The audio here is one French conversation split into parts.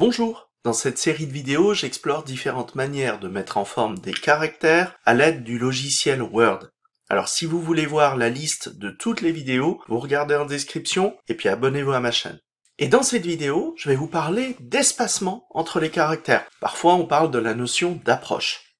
Bonjour Dans cette série de vidéos, j'explore différentes manières de mettre en forme des caractères à l'aide du logiciel Word. Alors si vous voulez voir la liste de toutes les vidéos, vous regardez en description et puis abonnez-vous à ma chaîne. Et dans cette vidéo, je vais vous parler d'espacement entre les caractères. Parfois, on parle de la notion d'approche.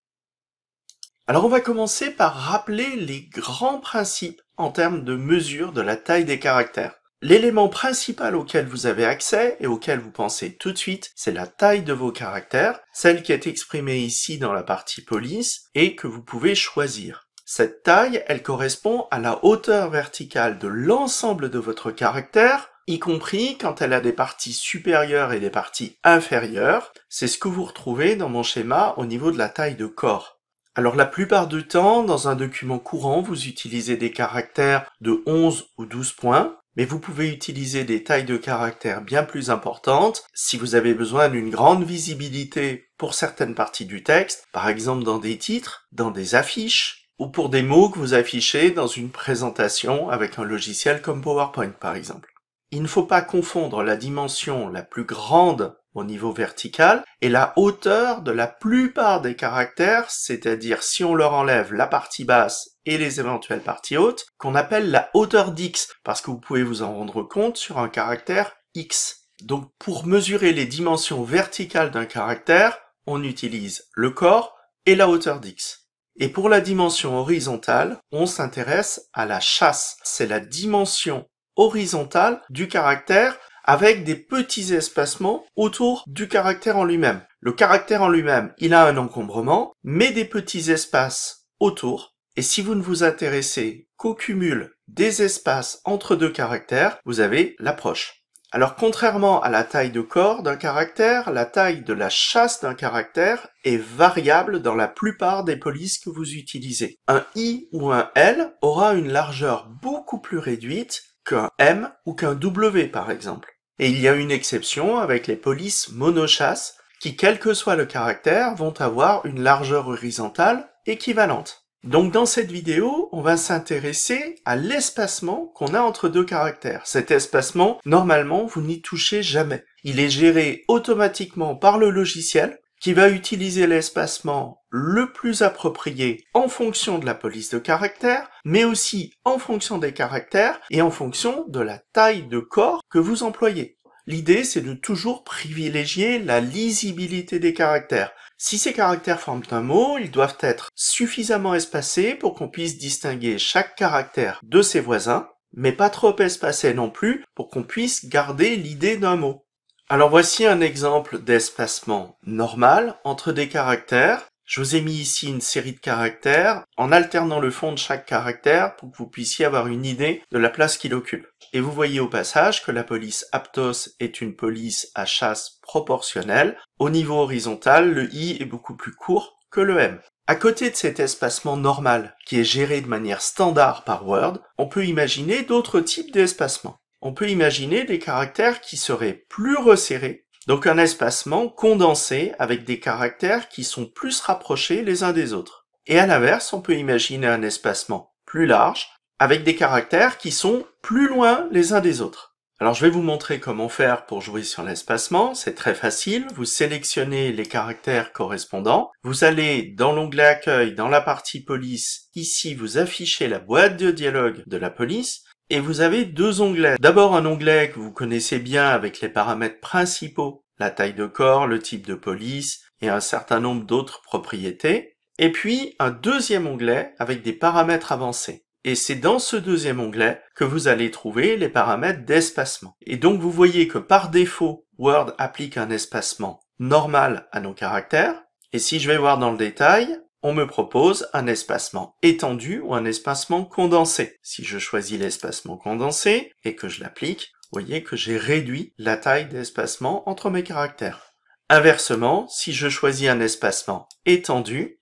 Alors on va commencer par rappeler les grands principes en termes de mesure de la taille des caractères. L'élément principal auquel vous avez accès et auquel vous pensez tout de suite, c'est la taille de vos caractères, celle qui est exprimée ici dans la partie police et que vous pouvez choisir. Cette taille, elle correspond à la hauteur verticale de l'ensemble de votre caractère, y compris quand elle a des parties supérieures et des parties inférieures. C'est ce que vous retrouvez dans mon schéma au niveau de la taille de corps. Alors la plupart du temps, dans un document courant, vous utilisez des caractères de 11 ou 12 points mais vous pouvez utiliser des tailles de caractères bien plus importantes si vous avez besoin d'une grande visibilité pour certaines parties du texte, par exemple dans des titres, dans des affiches, ou pour des mots que vous affichez dans une présentation avec un logiciel comme PowerPoint par exemple. Il ne faut pas confondre la dimension la plus grande au niveau vertical et la hauteur de la plupart des caractères, c'est-à-dire si on leur enlève la partie basse et les éventuelles parties hautes, qu'on appelle la hauteur d'X, parce que vous pouvez vous en rendre compte sur un caractère X. Donc pour mesurer les dimensions verticales d'un caractère, on utilise le corps et la hauteur d'X. Et pour la dimension horizontale, on s'intéresse à la chasse. C'est la dimension horizontale du caractère avec des petits espacements autour du caractère en lui-même. Le caractère en lui-même, il a un encombrement, mais des petits espaces autour et si vous ne vous intéressez qu'au cumul des espaces entre deux caractères, vous avez l'approche. Alors contrairement à la taille de corps d'un caractère, la taille de la chasse d'un caractère est variable dans la plupart des polices que vous utilisez. Un I ou un L aura une largeur beaucoup plus réduite qu'un M ou qu'un W par exemple. Et il y a une exception avec les polices monochasse, qui, quel que soit le caractère, vont avoir une largeur horizontale équivalente. Donc dans cette vidéo, on va s'intéresser à l'espacement qu'on a entre deux caractères. Cet espacement, normalement, vous n'y touchez jamais. Il est géré automatiquement par le logiciel qui va utiliser l'espacement le plus approprié en fonction de la police de caractère, mais aussi en fonction des caractères et en fonction de la taille de corps que vous employez. L'idée, c'est de toujours privilégier la lisibilité des caractères. Si ces caractères forment un mot, ils doivent être suffisamment espacés pour qu'on puisse distinguer chaque caractère de ses voisins, mais pas trop espacés non plus pour qu'on puisse garder l'idée d'un mot. Alors voici un exemple d'espacement normal entre des caractères je vous ai mis ici une série de caractères en alternant le fond de chaque caractère pour que vous puissiez avoir une idée de la place qu'il occupe. Et vous voyez au passage que la police Aptos est une police à chasse proportionnelle. Au niveau horizontal, le I est beaucoup plus court que le M. À côté de cet espacement normal, qui est géré de manière standard par Word, on peut imaginer d'autres types d'espacements. On peut imaginer des caractères qui seraient plus resserrés donc un espacement condensé avec des caractères qui sont plus rapprochés les uns des autres. Et à l'inverse, on peut imaginer un espacement plus large avec des caractères qui sont plus loin les uns des autres. Alors je vais vous montrer comment faire pour jouer sur l'espacement, c'est très facile, vous sélectionnez les caractères correspondants, vous allez dans l'onglet accueil dans la partie police, ici vous affichez la boîte de dialogue de la police, et vous avez deux onglets. D'abord un onglet que vous connaissez bien avec les paramètres principaux, la taille de corps, le type de police et un certain nombre d'autres propriétés. Et puis un deuxième onglet avec des paramètres avancés. Et c'est dans ce deuxième onglet que vous allez trouver les paramètres d'espacement. Et donc vous voyez que par défaut, Word applique un espacement normal à nos caractères. Et si je vais voir dans le détail, on me propose un espacement étendu ou un espacement condensé. Si je choisis l'espacement condensé et que je l'applique, vous voyez que j'ai réduit la taille d'espacement entre mes caractères. Inversement, si je choisis un espacement étendu,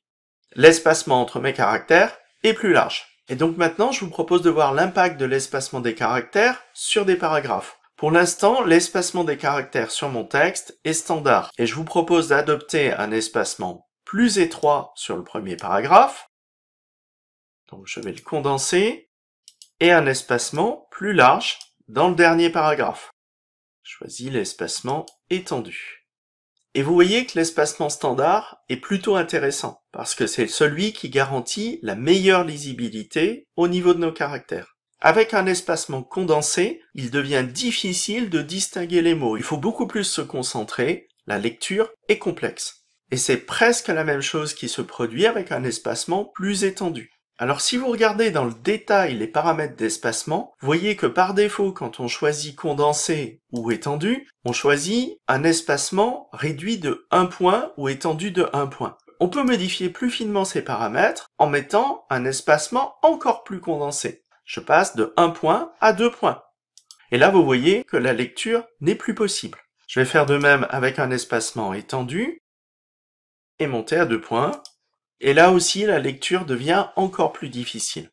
l'espacement entre mes caractères est plus large. Et donc maintenant, je vous propose de voir l'impact de l'espacement des caractères sur des paragraphes. Pour l'instant, l'espacement des caractères sur mon texte est standard et je vous propose d'adopter un espacement plus étroit sur le premier paragraphe. Donc je vais le condenser et un espacement plus large dans le dernier paragraphe. choisis l'espacement étendu. Et vous voyez que l'espacement standard est plutôt intéressant parce que c'est celui qui garantit la meilleure lisibilité au niveau de nos caractères. Avec un espacement condensé, il devient difficile de distinguer les mots. Il faut beaucoup plus se concentrer. La lecture est complexe. Et c'est presque la même chose qui se produit avec un espacement plus étendu. Alors si vous regardez dans le détail les paramètres d'espacement, vous voyez que par défaut, quand on choisit condensé ou étendu, on choisit un espacement réduit de 1 point ou étendu de 1 point. On peut modifier plus finement ces paramètres en mettant un espacement encore plus condensé. Je passe de 1 point à 2 points. Et là, vous voyez que la lecture n'est plus possible. Je vais faire de même avec un espacement étendu et monté à deux points. Et là aussi, la lecture devient encore plus difficile.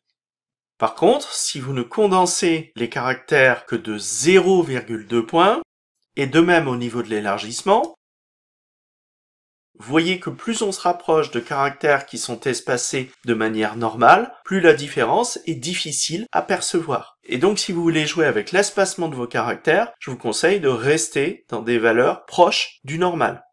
Par contre, si vous ne condensez les caractères que de 0,2 points, et de même au niveau de l'élargissement, voyez que plus on se rapproche de caractères qui sont espacés de manière normale, plus la différence est difficile à percevoir. Et donc si vous voulez jouer avec l'espacement de vos caractères, je vous conseille de rester dans des valeurs proches du normal.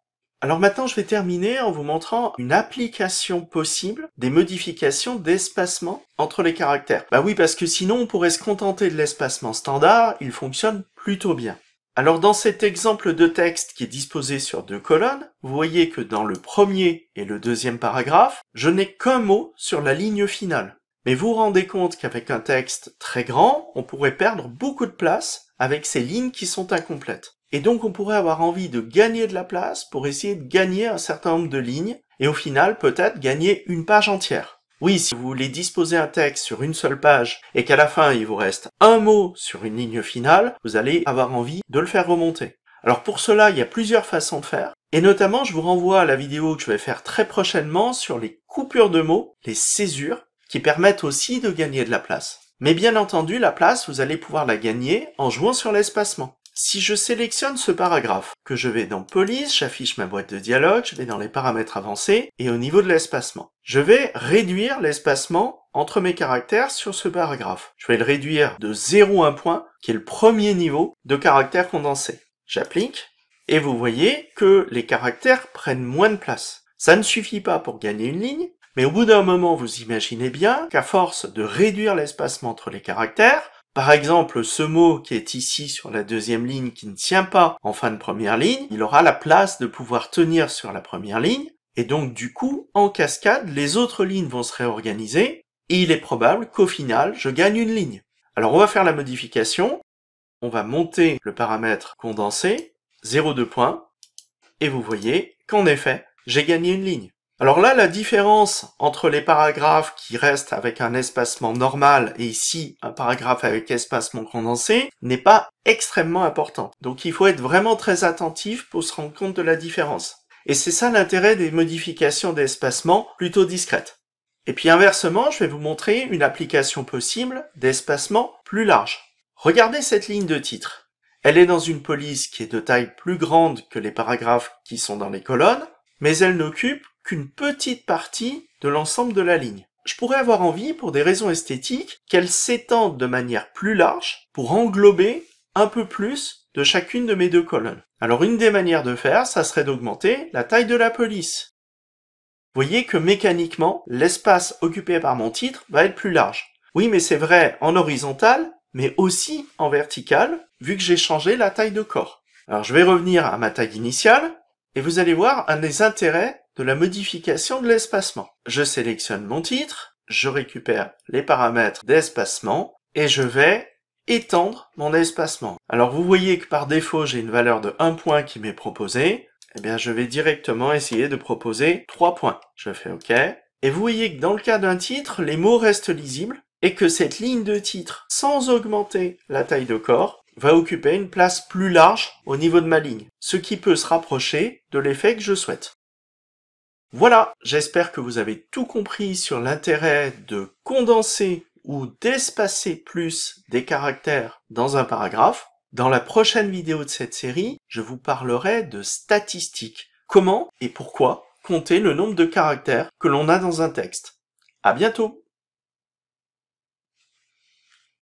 Alors maintenant, je vais terminer en vous montrant une application possible des modifications d'espacement entre les caractères. Bah oui, parce que sinon, on pourrait se contenter de l'espacement standard, il fonctionne plutôt bien. Alors dans cet exemple de texte qui est disposé sur deux colonnes, vous voyez que dans le premier et le deuxième paragraphe, je n'ai qu'un mot sur la ligne finale. Mais vous vous rendez compte qu'avec un texte très grand, on pourrait perdre beaucoup de place avec ces lignes qui sont incomplètes. Et donc on pourrait avoir envie de gagner de la place pour essayer de gagner un certain nombre de lignes et au final peut-être gagner une page entière. Oui, si vous voulez disposer un texte sur une seule page et qu'à la fin il vous reste un mot sur une ligne finale, vous allez avoir envie de le faire remonter. Alors pour cela, il y a plusieurs façons de faire. Et notamment, je vous renvoie à la vidéo que je vais faire très prochainement sur les coupures de mots, les césures, qui permettent aussi de gagner de la place. Mais bien entendu, la place, vous allez pouvoir la gagner en jouant sur l'espacement. Si je sélectionne ce paragraphe, que je vais dans Police, j'affiche ma boîte de dialogue, je vais dans les paramètres avancés et au niveau de l'espacement. Je vais réduire l'espacement entre mes caractères sur ce paragraphe. Je vais le réduire de 0 à 1 point, qui est le premier niveau de caractère condensé. J'applique et vous voyez que les caractères prennent moins de place. Ça ne suffit pas pour gagner une ligne, mais au bout d'un moment, vous imaginez bien qu'à force de réduire l'espacement entre les caractères, par exemple, ce mot qui est ici sur la deuxième ligne qui ne tient pas en fin de première ligne, il aura la place de pouvoir tenir sur la première ligne, et donc du coup, en cascade, les autres lignes vont se réorganiser, et il est probable qu'au final, je gagne une ligne. Alors on va faire la modification, on va monter le paramètre condensé, 0,2 points, et vous voyez qu'en effet, j'ai gagné une ligne. Alors là, la différence entre les paragraphes qui restent avec un espacement normal et ici un paragraphe avec espacement condensé n'est pas extrêmement importante. Donc il faut être vraiment très attentif pour se rendre compte de la différence. Et c'est ça l'intérêt des modifications d'espacement plutôt discrètes. Et puis inversement, je vais vous montrer une application possible d'espacement plus large. Regardez cette ligne de titre. Elle est dans une police qui est de taille plus grande que les paragraphes qui sont dans les colonnes, mais elle n'occupe qu'une petite partie de l'ensemble de la ligne. Je pourrais avoir envie, pour des raisons esthétiques, qu'elle s'étende de manière plus large pour englober un peu plus de chacune de mes deux colonnes. Alors une des manières de faire, ça serait d'augmenter la taille de la police. voyez que mécaniquement, l'espace occupé par mon titre va être plus large. Oui, mais c'est vrai en horizontal, mais aussi en vertical, vu que j'ai changé la taille de corps. Alors je vais revenir à ma taille initiale, et vous allez voir, un des intérêts de la modification de l'espacement. Je sélectionne mon titre, je récupère les paramètres d'espacement et je vais étendre mon espacement. Alors vous voyez que par défaut j'ai une valeur de 1 point qui m'est proposée. Eh bien je vais directement essayer de proposer 3 points. Je fais OK. Et vous voyez que dans le cas d'un titre, les mots restent lisibles et que cette ligne de titre, sans augmenter la taille de corps, va occuper une place plus large au niveau de ma ligne, ce qui peut se rapprocher de l'effet que je souhaite. Voilà, j'espère que vous avez tout compris sur l'intérêt de condenser ou d'espacer plus des caractères dans un paragraphe. Dans la prochaine vidéo de cette série, je vous parlerai de statistiques. Comment et pourquoi compter le nombre de caractères que l'on a dans un texte. À bientôt!